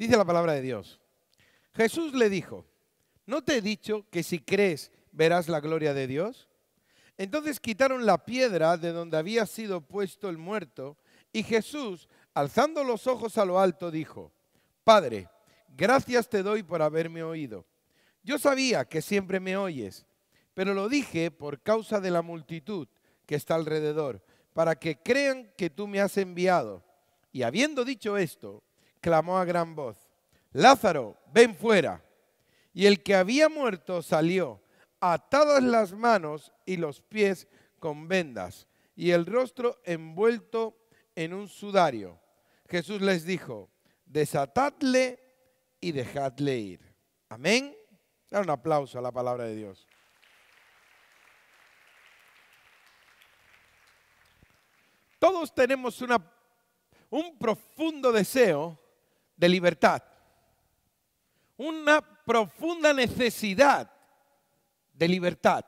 Dice la palabra de Dios. Jesús le dijo, ¿no te he dicho que si crees verás la gloria de Dios? Entonces quitaron la piedra de donde había sido puesto el muerto y Jesús, alzando los ojos a lo alto, dijo, Padre, gracias te doy por haberme oído. Yo sabía que siempre me oyes, pero lo dije por causa de la multitud que está alrededor, para que crean que tú me has enviado. Y habiendo dicho esto, clamó a gran voz, Lázaro, ven fuera. Y el que había muerto salió, atadas las manos y los pies con vendas, y el rostro envuelto en un sudario. Jesús les dijo, desatadle y dejadle ir. Amén. Dar un aplauso a la palabra de Dios. Todos tenemos una, un profundo deseo de libertad. Una profunda necesidad de libertad.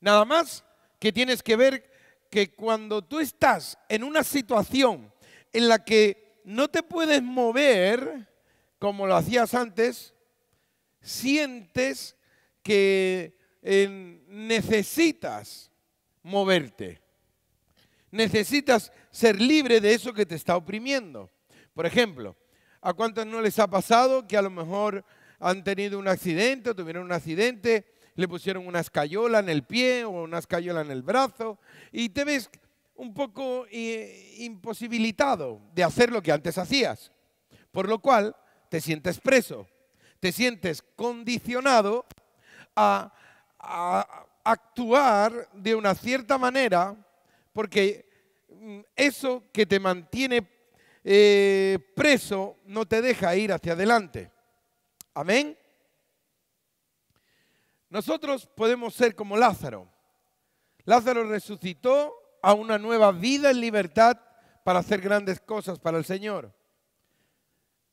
Nada más que tienes que ver que cuando tú estás en una situación en la que no te puedes mover como lo hacías antes, sientes que eh, necesitas moverte. Necesitas ser libre de eso que te está oprimiendo. Por ejemplo, ¿a cuántos no les ha pasado que a lo mejor han tenido un accidente o tuvieron un accidente, le pusieron una escayola en el pie o una escayola en el brazo y te ves un poco eh, imposibilitado de hacer lo que antes hacías? Por lo cual te sientes preso, te sientes condicionado a, a actuar de una cierta manera porque mm, eso que te mantiene eh, preso no te deja ir hacia adelante. Amén. Nosotros podemos ser como Lázaro. Lázaro resucitó a una nueva vida en libertad para hacer grandes cosas para el Señor.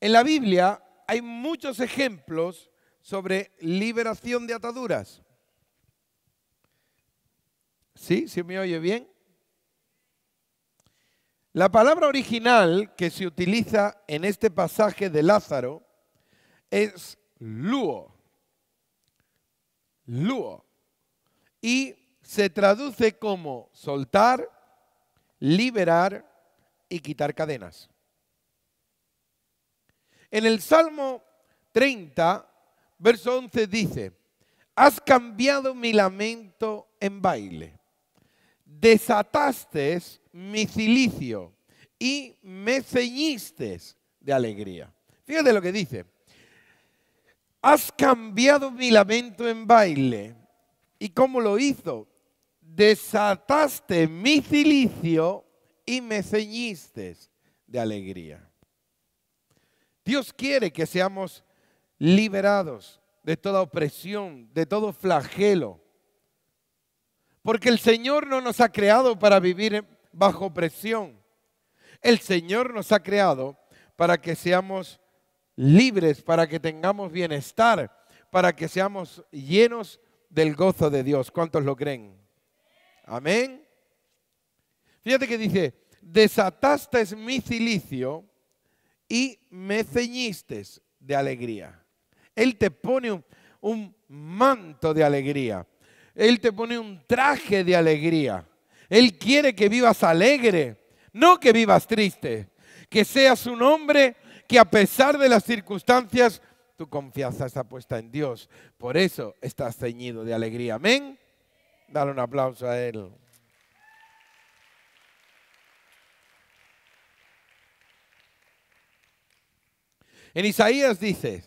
En la Biblia hay muchos ejemplos sobre liberación de ataduras. ¿Sí? ¿Sí me oye bien? La palabra original que se utiliza en este pasaje de Lázaro es luo. Luo. Y se traduce como soltar, liberar y quitar cadenas. En el Salmo 30, verso 11 dice, has cambiado mi lamento en baile desataste mi cilicio y me ceñiste de alegría. Fíjate lo que dice. Has cambiado mi lamento en baile. ¿Y cómo lo hizo? Desataste mi cilicio y me ceñiste de alegría. Dios quiere que seamos liberados de toda opresión, de todo flagelo, porque el Señor no nos ha creado para vivir bajo presión. El Señor nos ha creado para que seamos libres, para que tengamos bienestar, para que seamos llenos del gozo de Dios. ¿Cuántos lo creen? Amén. Fíjate que dice, desataste mi cilicio y me ceñiste de alegría. Él te pone un, un manto de alegría. Él te pone un traje de alegría. Él quiere que vivas alegre, no que vivas triste. Que seas un hombre que a pesar de las circunstancias, tu confianza está puesta en Dios. Por eso estás ceñido de alegría. Amén. Dale un aplauso a Él. En Isaías dice,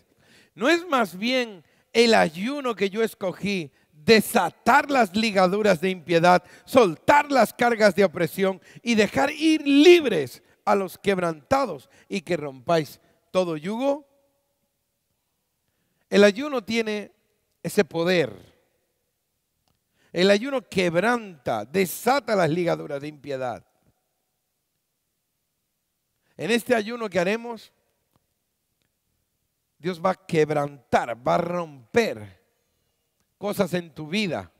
¿no es más bien el ayuno que yo escogí desatar las ligaduras de impiedad, soltar las cargas de opresión y dejar ir libres a los quebrantados y que rompáis todo yugo. El ayuno tiene ese poder. El ayuno quebranta, desata las ligaduras de impiedad. En este ayuno que haremos, Dios va a quebrantar, va a romper cosas en tu vida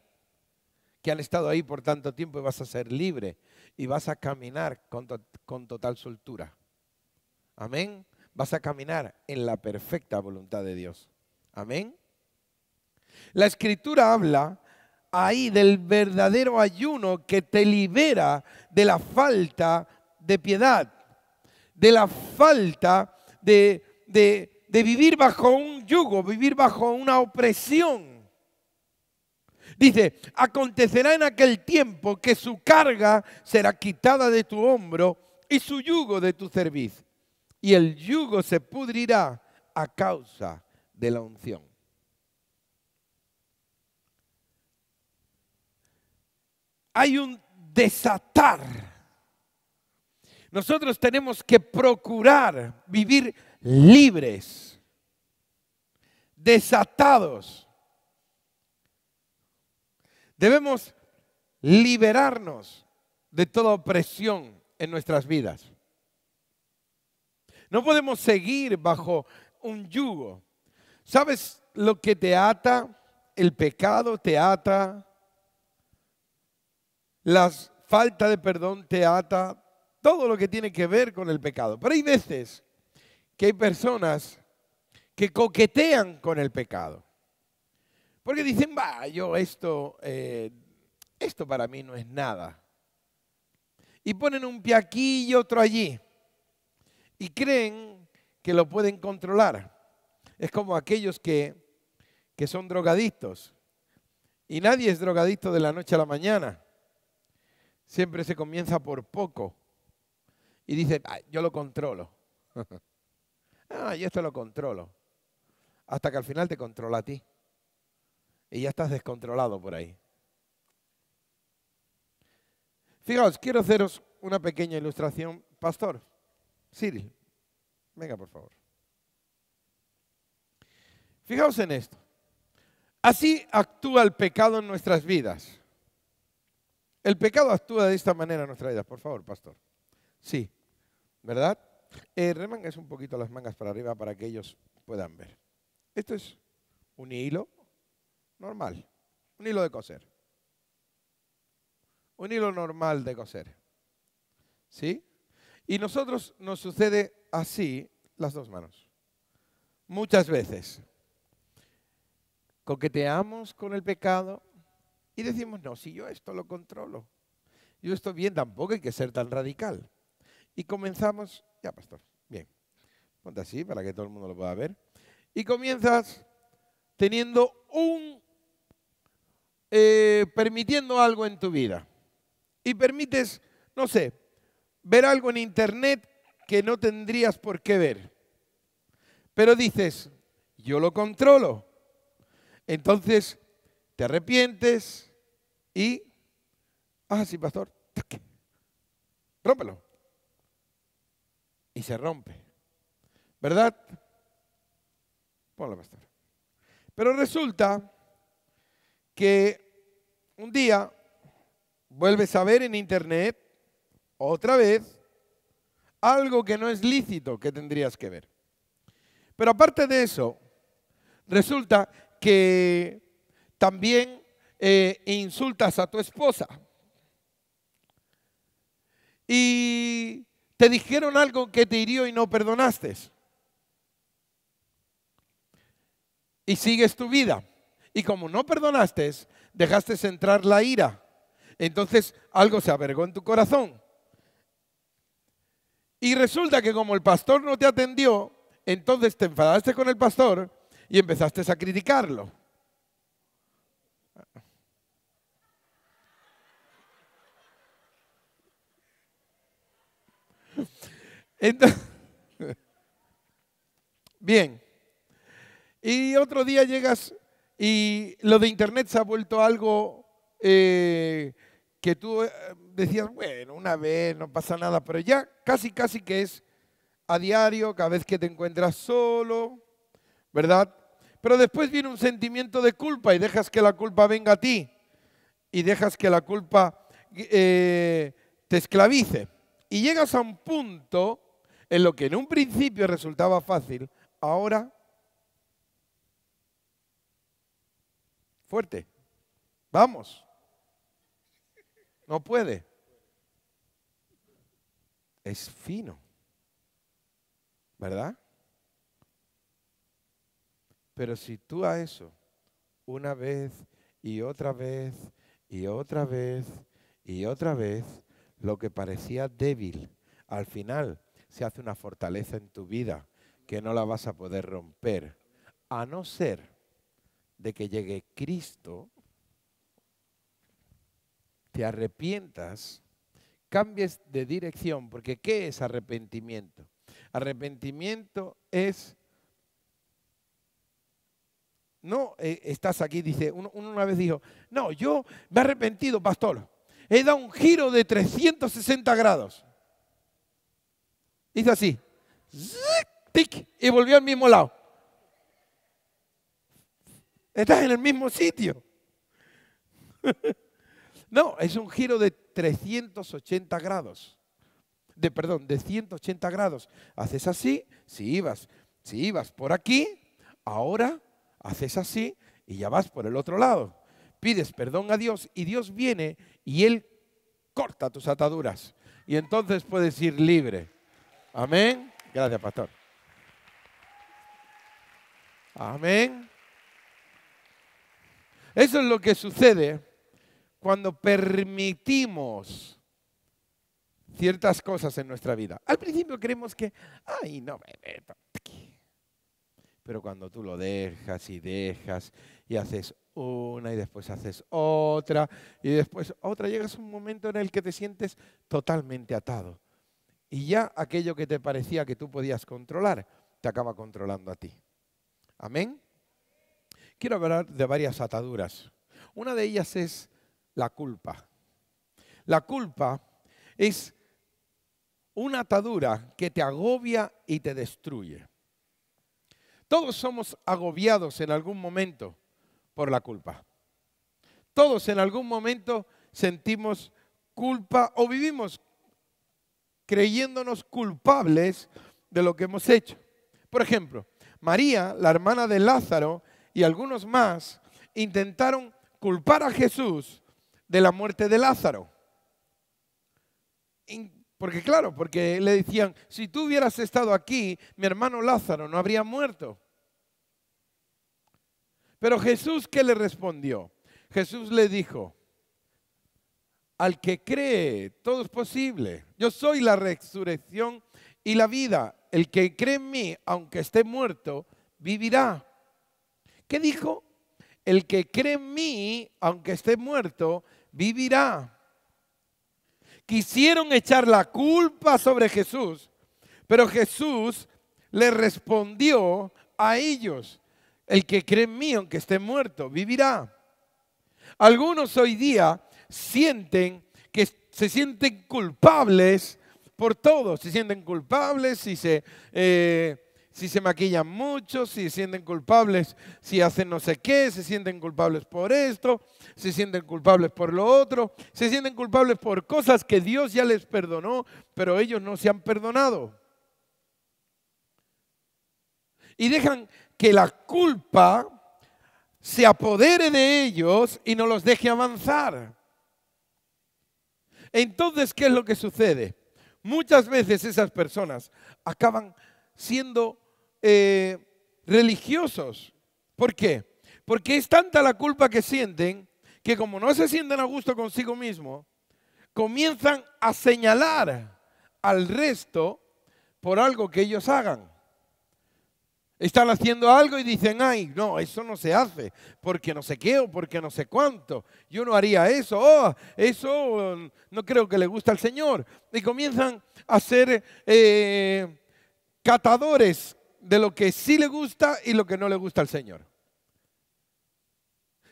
que han estado ahí por tanto tiempo y vas a ser libre y vas a caminar con, total soltura. Amén. Vas a caminar en la perfecta voluntad de Dios. Amén. La escritura habla ahí del verdadero ayuno que te libera de la falta de piedad, de la falta de vivir bajo un yugo, vivir bajo una opresión Dice, acontecerá en aquel tiempo que su carga será quitada de tu hombro y su yugo de tu cerviz. Y el yugo se pudrirá a causa de la unción. Hay un desatar. Nosotros tenemos que procurar vivir libres, desatados Debemos liberarnos de toda opresión en nuestras vidas. No podemos seguir bajo un yugo. ¿Sabes lo que te ata? El pecado te ata. La falta de perdón te ata. Todo lo que tiene que ver con el pecado. Pero hay veces que hay personas que coquetean con el pecado. Porque dicen, va, yo esto, eh, esto para mí no es nada. Y ponen un pie aquí y otro allí. Y creen que lo pueden controlar. Es como aquellos que, son drogadictos. Y nadie es drogadicto de la noche a la mañana. Siempre se comienza por poco. Y dice, yo lo controlo. ah, yo esto lo controlo. Hasta que al final te controla a ti y ya estás descontrolado por ahí. Fijaos, quiero haceros una pequeña ilustración. Pastor, Cyril, venga por favor. Fijaos en esto. Así actúa el pecado en nuestras vidas. El pecado actúa de esta manera en nuestras vidas. Por favor, pastor. Sí, ¿verdad? Eh, un poquito las mangas para arriba para que ellos puedan ver. Esto es un hilo normal, un hilo de coser. Un hilo normal de coser. ¿Sí? Y nosotros nos sucede así las dos manos. Muchas veces. Coqueteamos con el pecado y decimos, no, si yo esto lo controlo, yo estoy bien, tampoco hay que ser tan radical. Y comenzamos, ya pastor, bien, ponte así para que todo el mundo lo pueda ver. Y comienzas teniendo un eh, permitiendo algo en tu vida y permites, no sé, ver algo en internet que no tendrías por qué ver. Pero dices, yo lo controlo. Entonces te arrepientes y, ah, sí, pastor, rómpelo. Y se rompe. ¿Verdad? Ponlo, pastor. Pero resulta que un día vuelves a ver en internet otra vez algo que no es lícito que tendrías que ver. Pero aparte de eso, resulta que también eh, insultas a tu esposa. Y te dijeron algo que te hirió y no perdonaste. Y sigues tu vida. Y como no perdonaste, dejaste entrar la ira. Entonces algo se avergó en tu corazón. Y resulta que como el pastor no te atendió, entonces te enfadaste con el pastor y empezaste a criticarlo. bien. Y otro día llegas y lo de Internet se ha vuelto algo eh, que tú eh, decías, bueno, una vez no pasa nada, pero ya casi, casi que es a diario, cada vez que te encuentras solo, ¿verdad? Pero después viene un sentimiento de culpa y dejas que la culpa venga a ti y dejas que la culpa eh, te esclavice. Y llegas a un punto en lo que en un principio resultaba fácil, ahora Fuerte. Vamos. No puede. Es fino. ¿Verdad? Pero si tú a eso una vez y otra vez y otra vez y otra vez, lo que parecía débil, al final se hace una fortaleza en tu vida que no la vas a poder romper, a no ser de que llegue Cristo, te arrepientas, cambies de dirección, porque ¿qué es arrepentimiento? Arrepentimiento es... No, eh, estás aquí, dice, uno, una vez dijo, no, yo me he arrepentido, pastor, he dado un giro de 360 grados. Hizo así, tic, y volvió al mismo lado. Estás en el mismo sitio. no, es un giro de 380 grados. De, perdón, de 180 grados. Haces así, si ibas, si ibas por aquí, ahora haces así y ya vas por el otro lado. Pides perdón a Dios y Dios viene y Él corta tus ataduras. Y entonces puedes ir libre. Amén. Gracias, pastor. Amén. Eso es lo que sucede cuando permitimos ciertas cosas en nuestra vida. Al principio creemos que, ay, no Pero cuando tú lo dejas y dejas y haces una y después haces otra y después otra, llegas a un momento en el que te sientes totalmente atado. Y ya aquello que te parecía que tú podías controlar, te acaba controlando a ti. Amén. Quiero hablar de varias ataduras. Una de ellas es la culpa. La culpa es una atadura que te agobia y te destruye. Todos somos agobiados en algún momento por la culpa. Todos en algún momento sentimos culpa o vivimos creyéndonos culpables de lo que hemos hecho. Por ejemplo, María, la hermana de Lázaro, y algunos más intentaron culpar a Jesús de la muerte de Lázaro. Porque claro, porque le decían, si tú hubieras estado aquí, mi hermano Lázaro no habría muerto. Pero Jesús, ¿qué le respondió? Jesús le dijo, al que cree, todo es posible. Yo soy la resurrección y la vida. El que cree en mí, aunque esté muerto, vivirá. ¿Qué dijo? El que cree en mí, aunque esté muerto, vivirá. Quisieron echar la culpa sobre Jesús, pero Jesús le respondió a ellos, el que cree en mí, aunque esté muerto, vivirá. Algunos hoy día sienten que se sienten culpables por todo, se sienten culpables y se... Eh, si se maquillan mucho, si sienten culpables, si hacen no sé qué, se sienten culpables por esto, se sienten culpables por lo otro, se sienten culpables por cosas que Dios ya les perdonó, pero ellos no se han perdonado. Y dejan que la culpa se apodere de ellos y no los deje avanzar. Entonces, ¿qué es lo que sucede? Muchas veces esas personas acaban siendo eh, religiosos. ¿Por qué? Porque es tanta la culpa que sienten que como no se sienten a gusto consigo mismo, comienzan a señalar al resto por algo que ellos hagan. Están haciendo algo y dicen, ay, no, eso no se hace, porque no sé qué o porque no sé cuánto. Yo no haría eso, oh, eso mm, no creo que le guste al Señor. Y comienzan a ser... Eh, catadores de lo que sí le gusta y lo que no le gusta al Señor.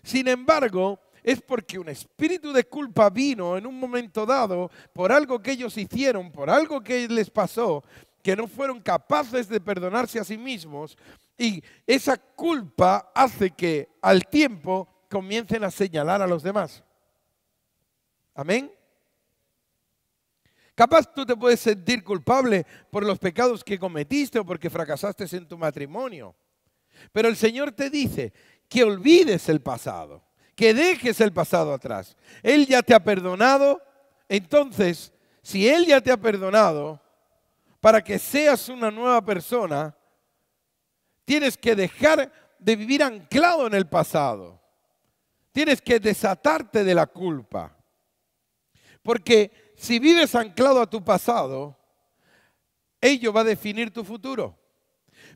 Sin embargo, es porque un espíritu de culpa vino en un momento dado por algo que ellos hicieron, por algo que les pasó, que no fueron capaces de perdonarse a sí mismos y esa culpa hace que al tiempo comiencen a señalar a los demás. Amén. Capaz tú te puedes sentir culpable por los pecados que cometiste o porque fracasaste en tu matrimonio. Pero el Señor te dice que olvides el pasado, que dejes el pasado atrás. Él ya te ha perdonado. Entonces, si Él ya te ha perdonado, para que seas una nueva persona, tienes que dejar de vivir anclado en el pasado. Tienes que desatarte de la culpa. Porque si vives anclado a tu pasado, ello va a definir tu futuro.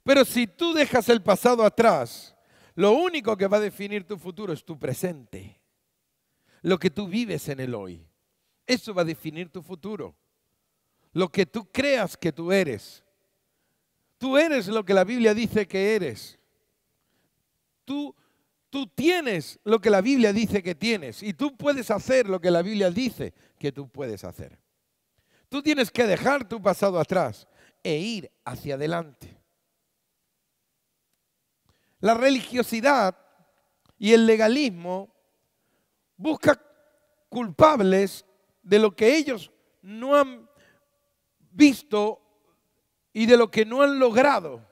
Pero si tú dejas el pasado atrás, lo único que va a definir tu futuro es tu presente, lo que tú vives en el hoy. Eso va a definir tu futuro, lo que tú creas que tú eres. Tú eres lo que la Biblia dice que eres. Tú Tú tienes lo que la Biblia dice que tienes y tú puedes hacer lo que la Biblia dice que tú puedes hacer. Tú tienes que dejar tu pasado atrás e ir hacia adelante. La religiosidad y el legalismo buscan culpables de lo que ellos no han visto y de lo que no han logrado.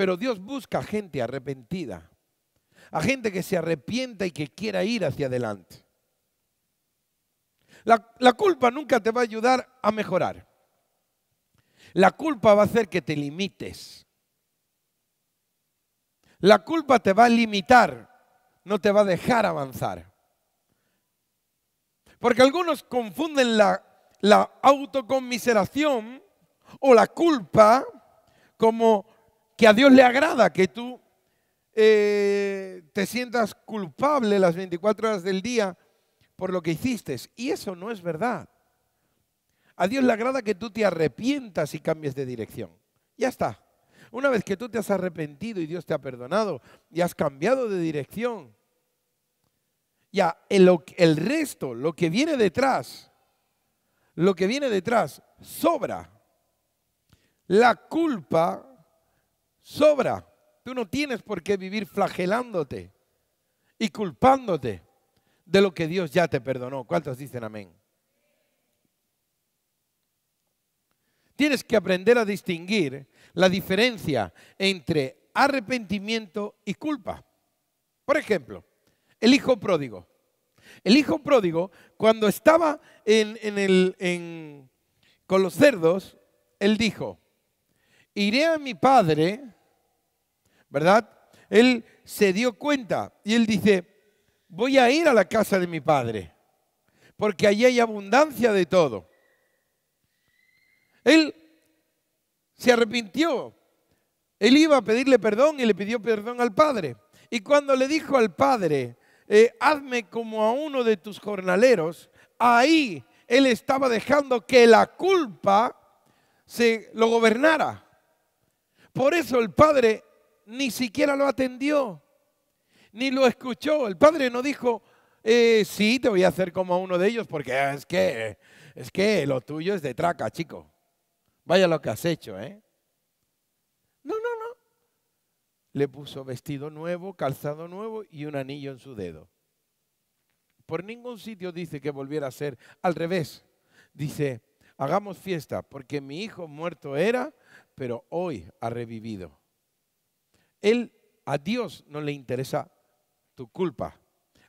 Pero Dios busca gente arrepentida, a gente que se arrepienta y que quiera ir hacia adelante. La, culpa nunca te va a ayudar a mejorar. La culpa va a hacer que te limites. La culpa te va a limitar, no te va a dejar avanzar. Porque algunos confunden la, la autoconmiseración o la culpa como que a Dios le agrada que tú eh, te sientas culpable las 24 horas del día por lo que hiciste. Y eso no es verdad. A Dios le agrada que tú te arrepientas y cambies de dirección. Ya está. Una vez que tú te has arrepentido y Dios te ha perdonado y has cambiado de dirección, ya el resto, lo que viene detrás, lo que viene detrás, sobra. La culpa sobra. Tú no tienes por qué vivir flagelándote y culpándote de lo que Dios ya te perdonó. ¿Cuántos dicen amén? Tienes que aprender a distinguir la diferencia entre arrepentimiento y culpa. Por ejemplo, el hijo pródigo. El hijo pródigo, cuando estaba con los cerdos, él dijo, iré a mi padre ¿verdad? Él se dio cuenta y él dice, voy a ir a la casa de mi padre, porque allí hay abundancia de todo. Él se arrepintió, él iba a pedirle perdón y le pidió perdón al padre. Y cuando le dijo al padre, eh, hazme como a uno de tus jornaleros, ahí él estaba dejando que la culpa se lo gobernara. Por eso el padre ni siquiera lo atendió, ni lo escuchó. El padre no dijo, eh, sí, te voy a hacer como a uno de ellos, porque ah, es que, es que lo tuyo es de traca, chico. Vaya lo que has hecho, ¿eh? No, no, no. Le puso vestido nuevo, calzado nuevo y un anillo en su dedo. Por ningún sitio dice que volviera a ser al revés. Dice, hagamos fiesta, porque mi hijo muerto era, pero hoy ha revivido. Él, a Dios no le interesa tu culpa,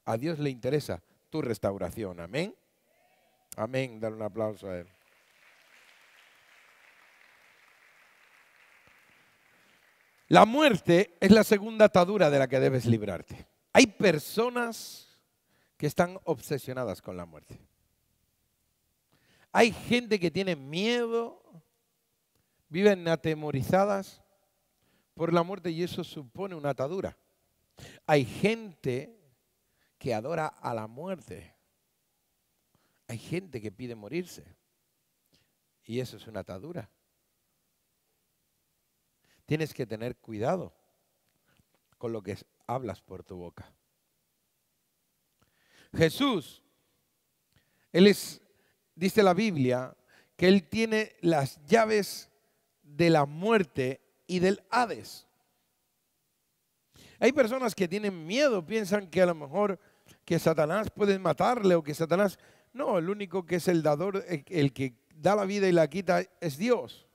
a Dios le interesa tu restauración. Amén. Amén. Dar un aplauso a Él. La muerte es la segunda atadura de la que debes librarte. Hay personas que están obsesionadas con la muerte. Hay gente que tiene miedo, viven atemorizadas por la muerte y eso supone una atadura. Hay gente que adora a la muerte. Hay gente que pide morirse. Y eso es una atadura. Tienes que tener cuidado con lo que hablas por tu boca. Jesús, Él es, dice la Biblia, que Él tiene las llaves de la muerte y del Hades. Hay personas que tienen miedo, piensan que a lo mejor que Satanás puede matarle o que Satanás... No, el único que es el dador, el, que da la vida y la quita es Dios.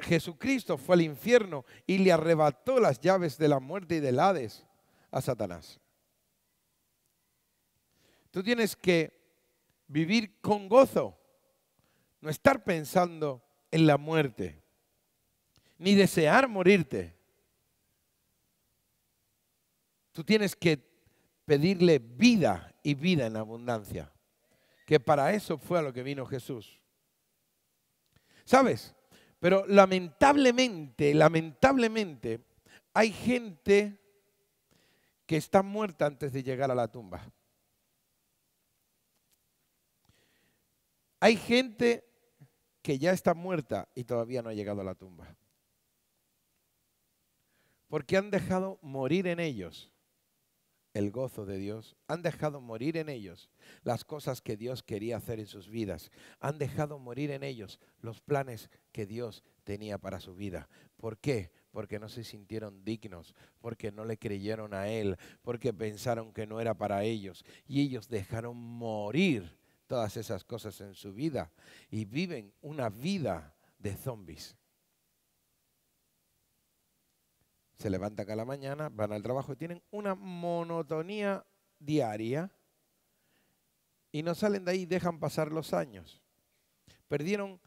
Jesucristo fue al infierno y le arrebató las llaves de la muerte y del Hades a Satanás. Tú tienes que vivir con gozo, no estar pensando en la muerte ni desear morirte. Tú tienes que pedirle vida y vida en abundancia, que para eso fue a lo que vino Jesús. ¿Sabes? Pero lamentablemente, lamentablemente, hay gente que está muerta antes de llegar a la tumba. Hay gente que ya está muerta y todavía no ha llegado a la tumba. Porque han dejado morir en ellos el gozo de Dios, han dejado morir en ellos las cosas que Dios quería hacer en sus vidas, han dejado morir en ellos los planes que Dios tenía para su vida. ¿Por qué? Porque no se sintieron dignos, porque no le creyeron a Él, porque pensaron que no era para ellos y ellos dejaron morir todas esas cosas en su vida y viven una vida de zombies. se levantan cada mañana, van al trabajo y tienen una monotonía diaria y no salen de ahí, dejan pasar los años. Perdieron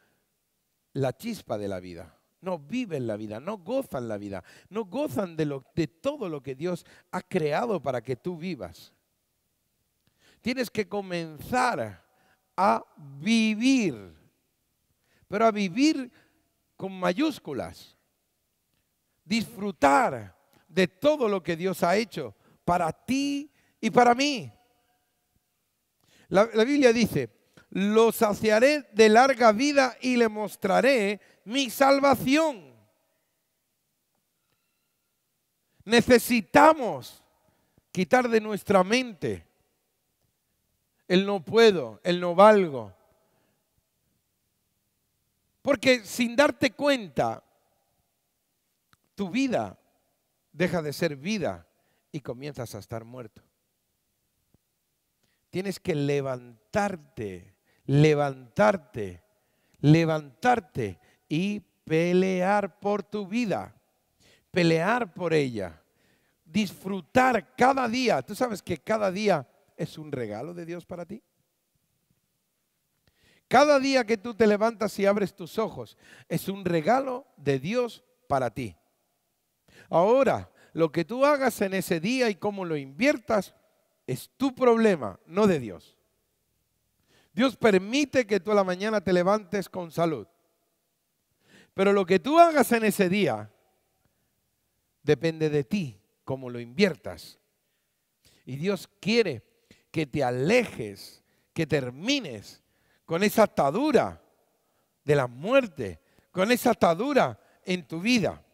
la chispa de la vida, no viven la vida, no gozan la vida, no gozan de todo lo que Dios ha creado para que tú vivas. Tienes que comenzar a vivir, pero a vivir con mayúsculas disfrutar de todo lo que Dios ha hecho para ti y para mí. La, Biblia dice, lo saciaré de larga vida y le mostraré mi salvación. Necesitamos quitar de nuestra mente el no puedo, el no valgo. Porque sin darte cuenta, tu vida deja de ser vida y comienzas a estar muerto. Tienes que levantarte, levantarte, levantarte y pelear por tu vida, pelear por ella, disfrutar cada día. Tú sabes que cada día es un regalo de Dios para ti. Cada día que tú te levantas y abres tus ojos es un regalo de Dios para ti. Ahora, lo que tú hagas en ese día y cómo lo inviertas es tu problema, no de Dios. Dios permite que tú a la mañana te levantes con salud. Pero lo que tú hagas en ese día depende de ti, cómo lo inviertas. Y Dios quiere que te alejes, que termines con esa atadura de la muerte, con esa atadura en tu vida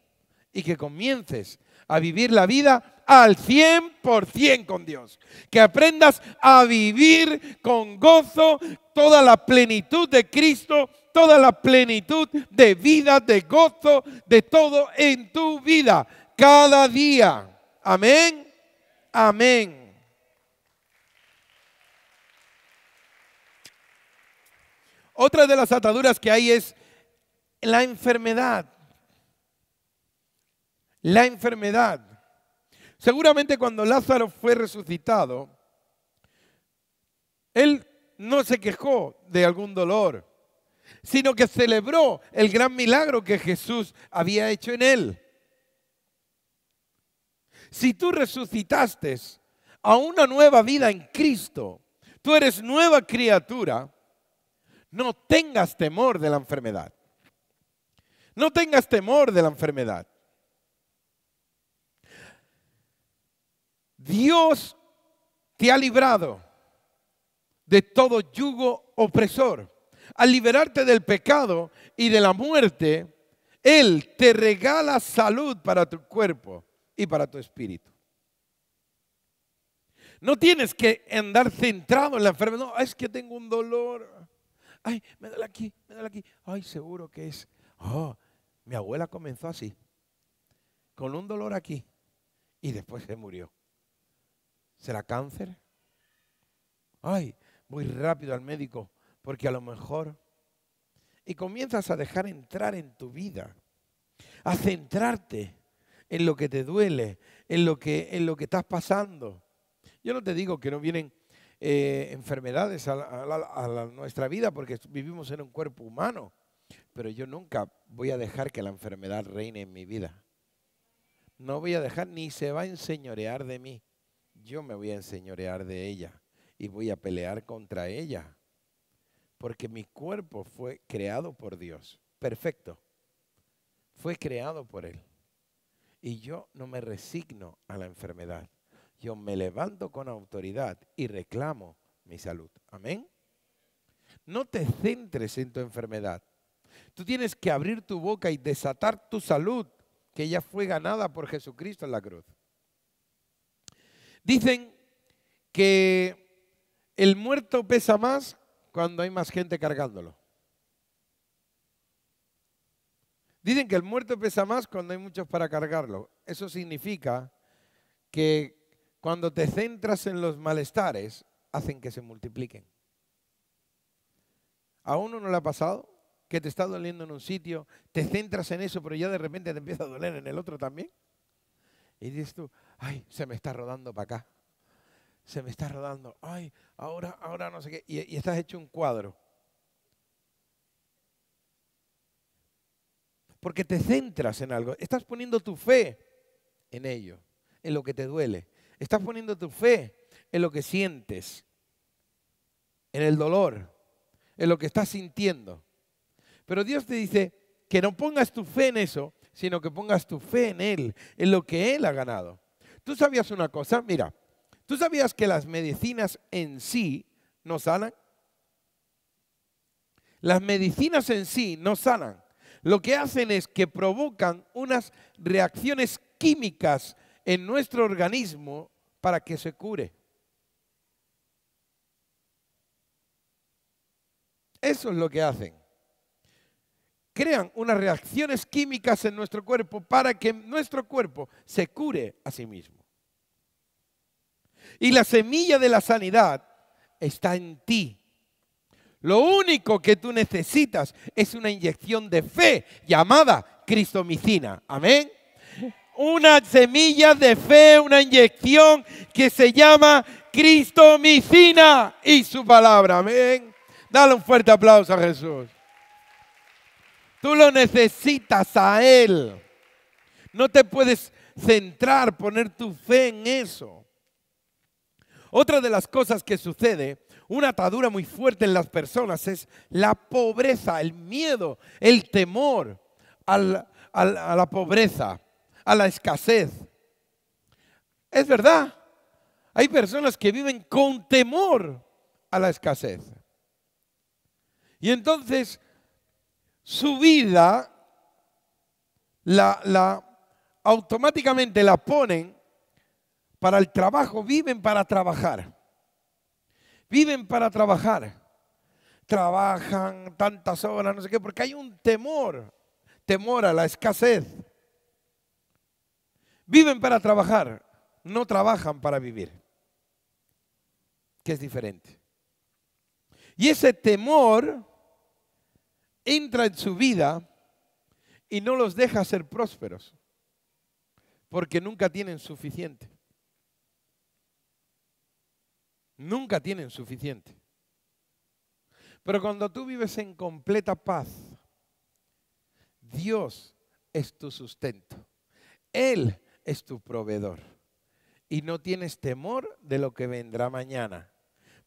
y que comiences a vivir la vida al 100% con Dios. Que aprendas a vivir con gozo toda la plenitud de Cristo, toda la plenitud de vida, de gozo, de todo en tu vida, cada día. Amén. Amén. Otra de las ataduras que hay es la enfermedad la enfermedad. Seguramente cuando Lázaro fue resucitado, él no se quejó de algún dolor, sino que celebró el gran milagro que Jesús había hecho en él. Si tú resucitaste a una nueva vida en Cristo, tú eres nueva criatura, no tengas temor de la enfermedad. No tengas temor de la enfermedad. Dios te ha librado de todo yugo opresor. Al liberarte del pecado y de la muerte, Él te regala salud para tu cuerpo y para tu espíritu. No tienes que andar centrado en la enfermedad. No, es que tengo un dolor. Ay, me duele aquí, me duele aquí. Ay, seguro que es. Oh, mi abuela comenzó así, con un dolor aquí y después se murió. ¿Será cáncer? Ay, voy rápido al médico porque a lo mejor... Y comienzas a dejar entrar en tu vida, a centrarte en lo que te duele, en lo que, en lo que estás pasando. Yo no te digo que no vienen eh, enfermedades a, nuestra vida porque vivimos en un cuerpo humano, pero yo nunca voy a dejar que la enfermedad reine en mi vida. No voy a dejar ni se va a enseñorear de mí yo me voy a enseñorear de ella y voy a pelear contra ella. Porque mi cuerpo fue creado por Dios, perfecto. Fue creado por Él. Y yo no me resigno a la enfermedad. Yo me levanto con autoridad y reclamo mi salud. Amén. No te centres en tu enfermedad. Tú tienes que abrir tu boca y desatar tu salud que ya fue ganada por Jesucristo en la cruz. Dicen que el muerto pesa más cuando hay más gente cargándolo. Dicen que el muerto pesa más cuando hay muchos para cargarlo. Eso significa que cuando te centras en los malestares, hacen que se multipliquen. ¿A uno no le ha pasado? Que te está doliendo en un sitio, te centras en eso, pero ya de repente te empieza a doler en el otro también. Y dices tú, ay, se me está rodando para acá. Se me está rodando. Ay, ahora, ahora no sé qué. Y, y estás hecho un cuadro. Porque te centras en algo. Estás poniendo tu fe en ello, en lo que te duele. Estás poniendo tu fe en lo que sientes, en el dolor, en lo que estás sintiendo. Pero Dios te dice que no pongas tu fe en eso, sino que pongas tu fe en Él, en lo que Él ha ganado. ¿Tú sabías una cosa? Mira, ¿tú sabías que las medicinas en sí no sanan? Las medicinas en sí no sanan. Lo que hacen es que provocan unas reacciones químicas en nuestro organismo para que se cure. Eso es lo que hacen crean unas reacciones químicas en nuestro cuerpo para que nuestro cuerpo se cure a sí mismo. Y la semilla de la sanidad está en ti. Lo único que tú necesitas es una inyección de fe llamada cristomicina. Amén. Una semilla de fe, una inyección que se llama cristomicina y su palabra. Amén. Dale un fuerte aplauso a Jesús. Tú lo necesitas a Él. No te puedes centrar, poner tu fe en eso. Otra de las cosas que sucede, una atadura muy fuerte en las personas es la pobreza, el miedo, el temor a la pobreza, a la escasez. Es verdad, hay personas que viven con temor a la escasez. Y entonces su vida la, automáticamente la ponen para el trabajo, viven para trabajar. Viven para trabajar. Trabajan tantas horas, no sé qué, porque hay un temor, temor a la escasez. Viven para trabajar, no trabajan para vivir, que es diferente. Y ese temor entra en su vida y no los deja ser prósperos, porque nunca tienen suficiente. Nunca tienen suficiente. Pero cuando tú vives en completa paz, Dios es tu sustento. Él es tu proveedor. Y no tienes temor de lo que vendrá mañana,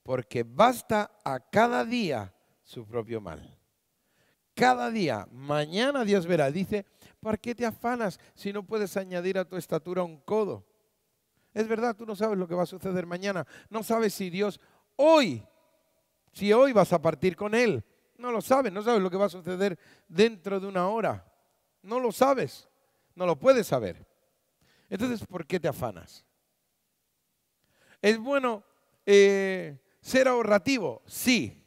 porque basta a cada día su propio mal cada día. Mañana Dios verá. Dice, ¿por qué te afanas si no puedes añadir a tu estatura un codo? Es verdad, tú no sabes lo que va a suceder mañana. No sabes si Dios hoy, si hoy vas a partir con Él. No lo sabes, no sabes lo que va a suceder dentro de una hora. No lo sabes, no lo puedes saber. Entonces, ¿por qué te afanas? Es bueno eh, ser ahorrativo, sí.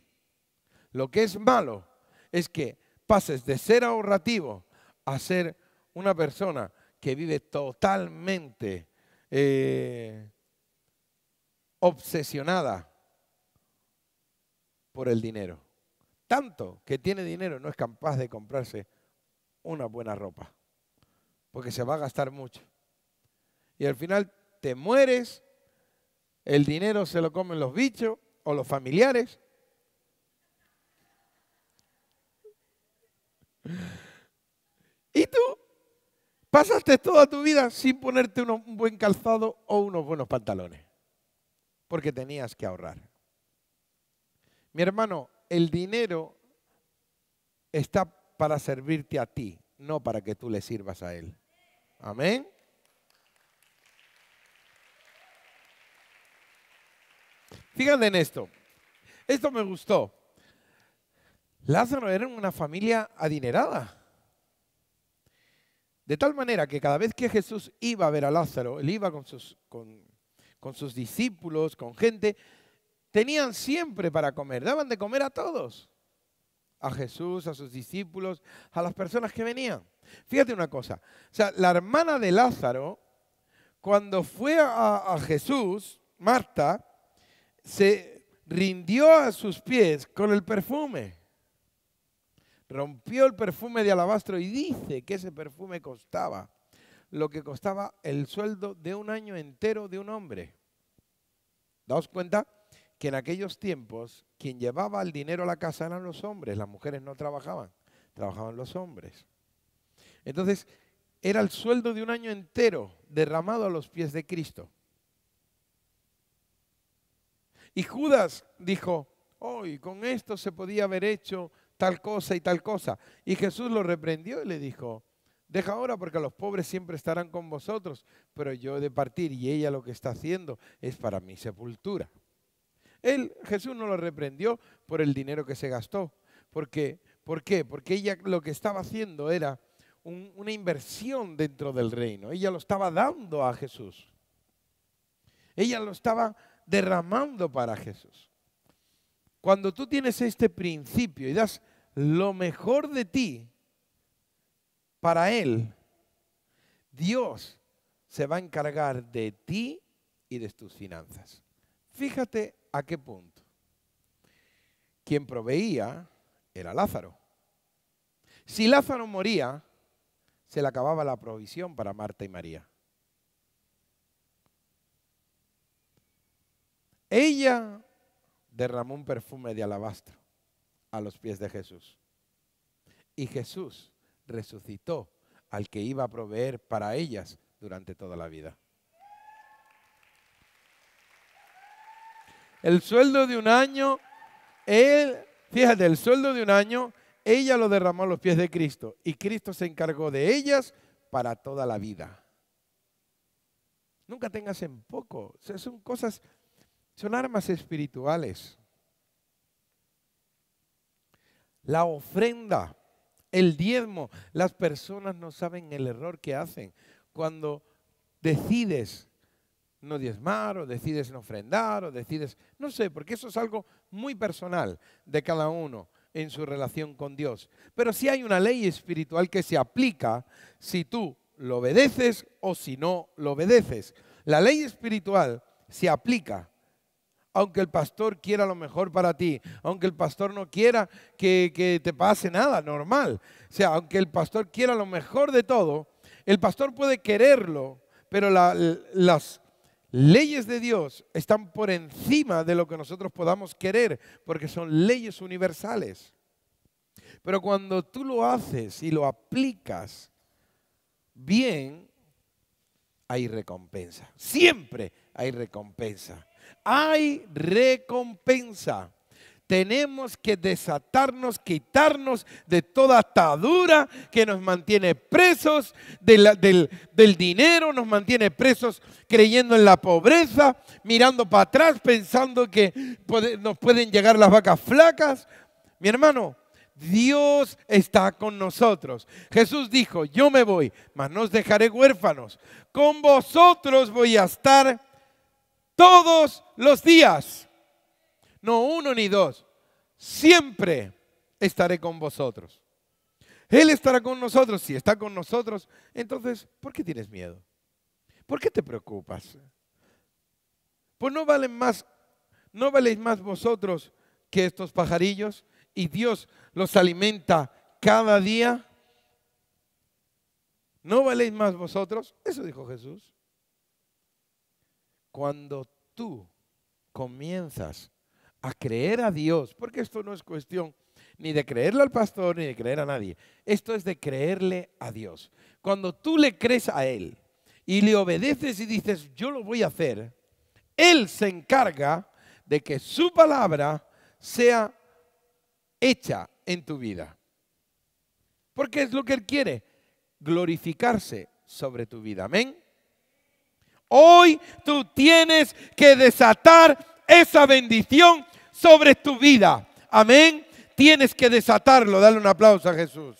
Lo que es malo es que pases de ser ahorrativo a ser una persona que vive totalmente eh, obsesionada por el dinero. Tanto que tiene dinero no es capaz de comprarse una buena ropa, porque se va a gastar mucho. Y al final te mueres, el dinero se lo comen los bichos o los familiares ¿Y tú? Pasaste toda tu vida sin ponerte un buen calzado o unos buenos pantalones, porque tenías que ahorrar. Mi hermano, el dinero está para servirte a ti, no para que tú le sirvas a él. Amén. Fíjate en esto. Esto me gustó. Lázaro era una familia adinerada. De tal manera que cada vez que Jesús iba a ver a Lázaro, él iba con sus, discípulos, con gente, tenían siempre para comer, daban de comer a todos, a Jesús, a sus discípulos, a las personas que venían. Fíjate una cosa, o sea, la hermana de Lázaro, cuando fue a Jesús, Marta, se rindió a sus pies con el perfume rompió el perfume de alabastro y dice que ese perfume costaba lo que costaba el sueldo de un año entero de un hombre. Daos cuenta que en aquellos tiempos quien llevaba el dinero a la casa eran los hombres, las mujeres no trabajaban, trabajaban los hombres. Entonces, era el sueldo de un año entero derramado a los pies de Cristo. Y Judas dijo, hoy con esto se podía haber hecho tal cosa y tal cosa. Y Jesús lo reprendió y le dijo, deja ahora porque los pobres siempre estarán con vosotros, pero yo he de partir y ella lo que está haciendo es para mi sepultura. Él, Jesús no lo reprendió por el dinero que se gastó. Porque, ¿Por qué? Porque ella lo que estaba haciendo era una inversión dentro del reino. Ella lo estaba dando a Jesús. Ella lo estaba derramando para Jesús. Cuando tú tienes este principio y das lo mejor de ti para Él, Dios se va a encargar de ti y de tus finanzas. Fíjate a qué punto. Quien proveía era Lázaro. Si Lázaro moría, se le acababa la provisión para Marta y María. Ella derramó un perfume de alabastro a los pies de Jesús. Y Jesús resucitó al que iba a proveer para ellas durante toda la vida. El sueldo de un año, él, fíjate, el sueldo de un año, ella lo derramó a los pies de Cristo y Cristo se encargó de ellas para toda la vida. Nunca tengas en poco, son cosas, son armas espirituales. la ofrenda, el diezmo. Las personas no saben el error que hacen cuando decides no diezmar o decides no ofrendar o decides, no sé, porque eso es algo muy personal de cada uno en su relación con Dios. Pero sí hay una ley espiritual que se aplica si tú lo obedeces o si no lo obedeces. La ley espiritual se aplica aunque el pastor quiera lo mejor para ti, aunque el pastor no quiera que, te pase nada, normal. O sea, aunque el pastor quiera lo mejor de todo, el pastor puede quererlo, pero las leyes de Dios están por encima de lo que nosotros podamos querer, porque son leyes universales. Pero cuando tú lo haces y lo aplicas bien, hay recompensa. Siempre hay recompensa hay recompensa. Tenemos que desatarnos, quitarnos de toda atadura que nos mantiene presos del, dinero, nos mantiene presos creyendo en la pobreza, mirando para atrás, pensando que nos pueden llegar las vacas flacas. Mi hermano, Dios está con nosotros. Jesús dijo, yo me voy, mas no os dejaré huérfanos. Con vosotros voy a estar todos los días. No uno ni dos. Siempre estaré con vosotros. Él estará con nosotros. Si está con nosotros, entonces, ¿por qué tienes miedo? ¿Por qué te preocupas? Pues no valen más, no valéis más vosotros que estos pajarillos y Dios los alimenta cada día. ¿No valéis más vosotros? Eso dijo Jesús cuando tú comienzas a creer a Dios, porque esto no es cuestión ni de creerle al pastor ni de creer a nadie, esto es de creerle a Dios. Cuando tú le crees a Él y le obedeces y dices, yo lo voy a hacer, Él se encarga de que su palabra sea hecha en tu vida. Porque es lo que Él quiere, glorificarse sobre tu vida. Amén. Hoy tú tienes que desatar esa bendición sobre tu vida. Amén. Tienes que desatarlo. Dale un aplauso a Jesús.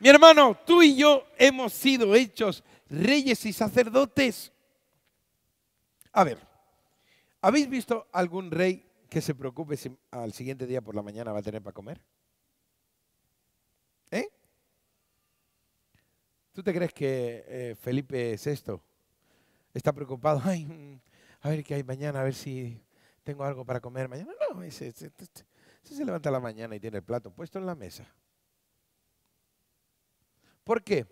Mi hermano, tú y yo hemos sido hechos reyes y sacerdotes. A ver, ¿habéis visto algún rey que se preocupe si al siguiente día por la mañana va a tener para comer? ¿Tú te crees que eh, Felipe VI está preocupado? Ay, a ver qué hay mañana, a ver si tengo algo para comer mañana. No, ese, se levanta a la mañana y tiene el plato puesto en la mesa. ¿Por qué?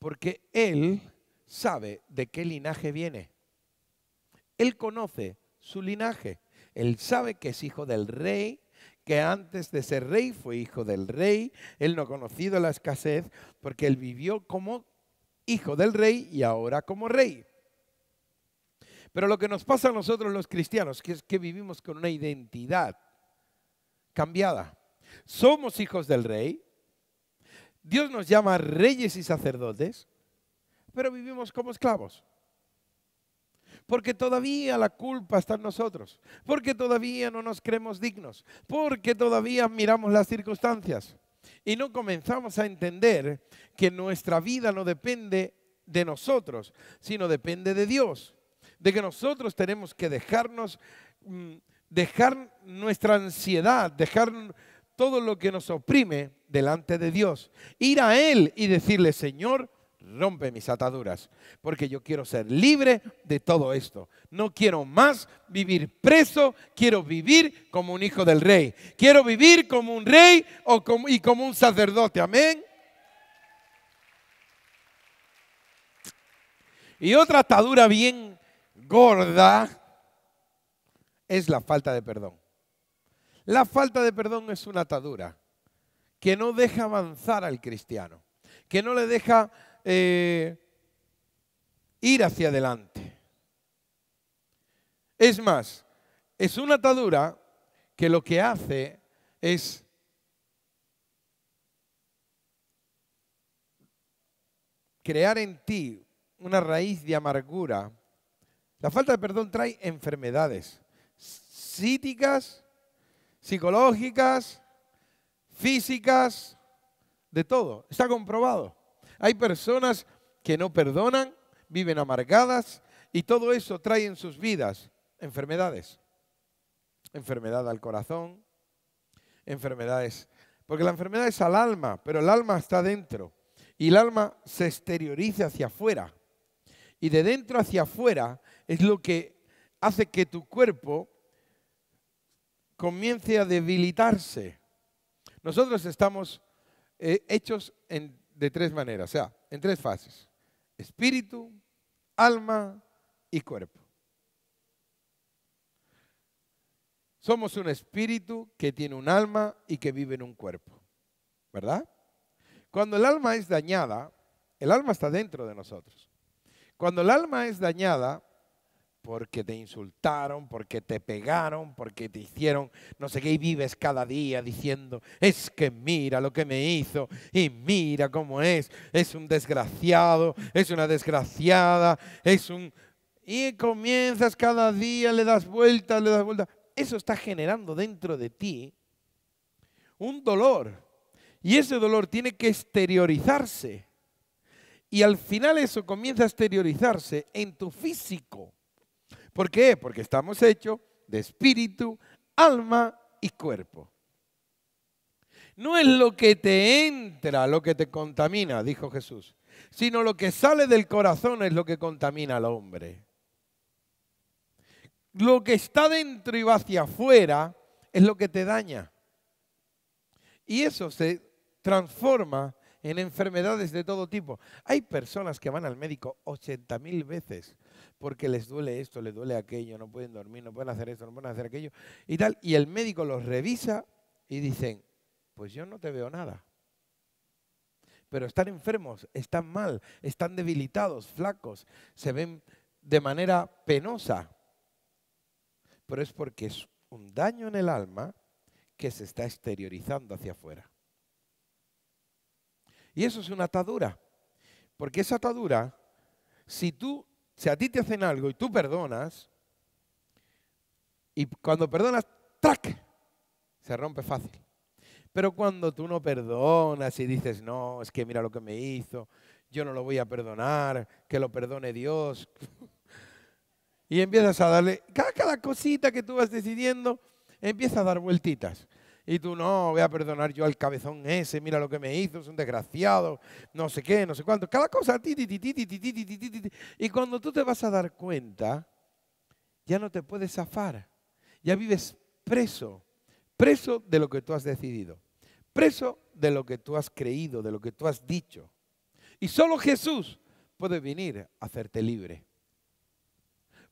Porque él sabe de qué linaje viene. Él conoce su linaje. Él sabe que es hijo del rey que antes de ser rey fue hijo del rey, él no ha conocido la escasez porque él vivió como hijo del rey y ahora como rey. Pero lo que nos pasa a nosotros los cristianos, que es que vivimos con una identidad cambiada. Somos hijos del rey, Dios nos llama reyes y sacerdotes, pero vivimos como esclavos porque todavía la culpa está en nosotros, porque todavía no nos creemos dignos, porque todavía miramos las circunstancias y no comenzamos a entender que nuestra vida no depende de nosotros, sino depende de Dios, de que nosotros tenemos que dejarnos, mm, dejar nuestra ansiedad, dejar todo lo que nos oprime delante de Dios, ir a Él y decirle, Señor, rompe mis ataduras, porque yo quiero ser libre de todo esto. No quiero más vivir preso, quiero vivir como un hijo del rey. Quiero vivir como un rey o y como un sacerdote, amén. Y otra atadura bien gorda es la falta de perdón. La falta de perdón es una atadura que no deja avanzar al cristiano, que no le deja eh, ir hacia adelante. Es más, es una atadura que lo que hace es crear en ti una raíz de amargura. La falta de perdón trae enfermedades psíquicas, psicológicas, físicas, de todo. Está comprobado. Hay personas que no perdonan, viven amargadas y todo eso trae en sus vidas enfermedades. Enfermedad al corazón, enfermedades. Porque la enfermedad es al alma, pero el alma está dentro. Y el alma se exterioriza hacia afuera. Y de dentro hacia afuera es lo que hace que tu cuerpo comience a debilitarse. Nosotros estamos eh, hechos en de tres maneras, o sea, en tres fases. Espíritu, alma y cuerpo. Somos un espíritu que tiene un alma y que vive en un cuerpo, ¿verdad? Cuando el alma es dañada, el alma está dentro de nosotros. Cuando el alma es dañada, porque te insultaron, porque te pegaron, porque te hicieron no sé qué, y vives cada día diciendo, es que mira lo que me hizo, y mira cómo es, es un desgraciado, es una desgraciada, es un... Y comienzas cada día, le das vuelta, le das vuelta. Eso está generando dentro de ti un dolor. Y ese dolor tiene que exteriorizarse. Y al final eso comienza a exteriorizarse en tu físico. ¿Por qué? Porque estamos hechos de espíritu, alma y cuerpo. No es lo que te entra lo que te contamina, dijo Jesús, sino lo que sale del corazón es lo que contamina al hombre. Lo que está dentro y va hacia afuera es lo que te daña. Y eso se transforma en enfermedades de todo tipo. Hay personas que van al médico 80.000 veces porque les duele esto, les duele aquello, no pueden dormir, no pueden hacer esto, no pueden hacer aquello y tal. Y el médico los revisa y dicen, pues yo no te veo nada. Pero están enfermos, están mal, están debilitados, flacos, se ven de manera penosa. Pero es porque es un daño en el alma que se está exteriorizando hacia afuera. Y eso es una atadura. Porque esa atadura, si tú, a ti te hacen algo y tú perdonas, y cuando perdonas, ¡trac! Se rompe fácil. Pero cuando tú no perdonas y dices, no, es que mira lo que me hizo, yo no lo voy a perdonar, que lo perdone Dios. y empiezas a darle, cada, cada cosita que tú vas decidiendo, empieza a dar vueltitas. Y tú no, voy a perdonar yo al cabezón ese, mira lo que me hizo, es un desgraciado, no sé qué, no sé cuánto. Cada cosa, ti, ti, ti, ti, ti, ti, ti, ti, Y cuando tú te vas a dar cuenta, ya no te puedes zafar. Ya vives preso, preso de lo que tú has decidido, preso de lo que tú has creído, de lo que tú has dicho. Y solo Jesús puede venir a hacerte libre.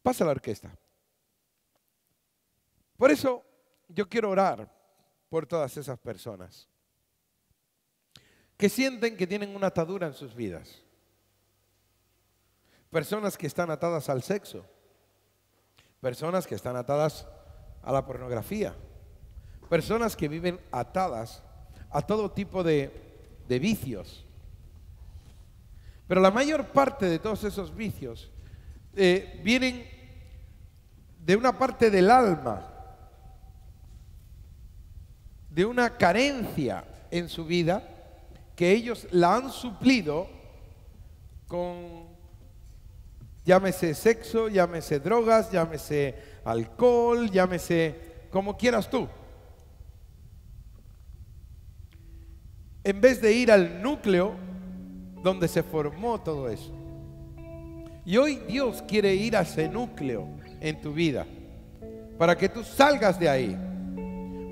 Pasa la orquesta. Por eso yo quiero orar por todas esas personas que sienten que tienen una atadura en sus vidas. Personas que están atadas al sexo, personas que están atadas a la pornografía, personas que viven atadas a todo tipo de, vicios. Pero la mayor parte de todos esos vicios eh, vienen de una parte del alma de una carencia en su vida que ellos la han suplido con, llámese sexo, llámese drogas, llámese alcohol, llámese como quieras tú. En vez de ir al núcleo donde se formó todo eso. Y hoy Dios quiere ir a ese núcleo en tu vida para que tú salgas de ahí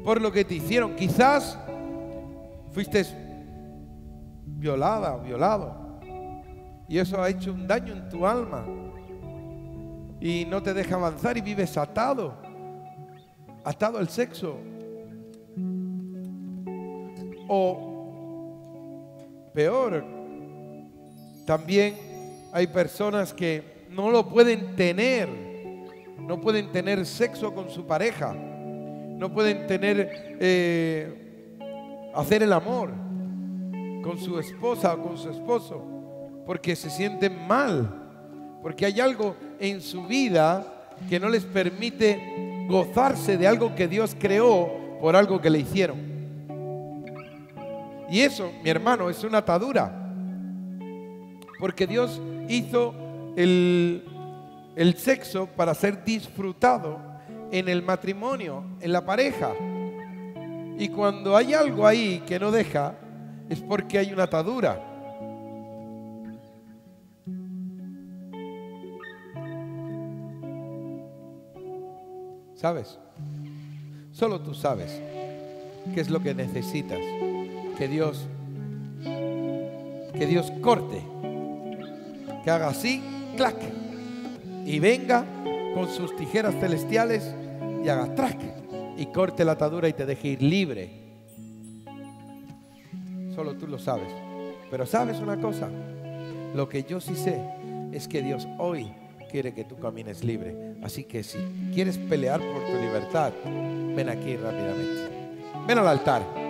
por lo que te hicieron. Quizás fuiste violada o violado. Y eso ha hecho un daño en tu alma. Y no te deja avanzar y vives atado. Atado al sexo. O peor, también hay personas que no lo pueden tener. No pueden tener sexo con su pareja no pueden tener, eh, hacer el amor con su esposa o con su esposo, porque se sienten mal, porque hay algo en su vida que no les permite gozarse de algo que Dios creó por algo que le hicieron. Y eso, mi hermano, es una atadura. Porque Dios hizo el, el sexo para ser disfrutado en el matrimonio, en la pareja. Y cuando hay algo ahí que no deja, es porque hay una atadura. ¿Sabes? Solo tú sabes qué es lo que necesitas. Que Dios, que Dios corte, que haga así, clac, y venga con sus tijeras celestiales y haga track y corte la atadura y te deje ir libre. Solo tú lo sabes. Pero sabes una cosa, lo que yo sí sé es que Dios hoy quiere que tú camines libre. Así que si quieres pelear por tu libertad, ven aquí rápidamente. Ven al altar.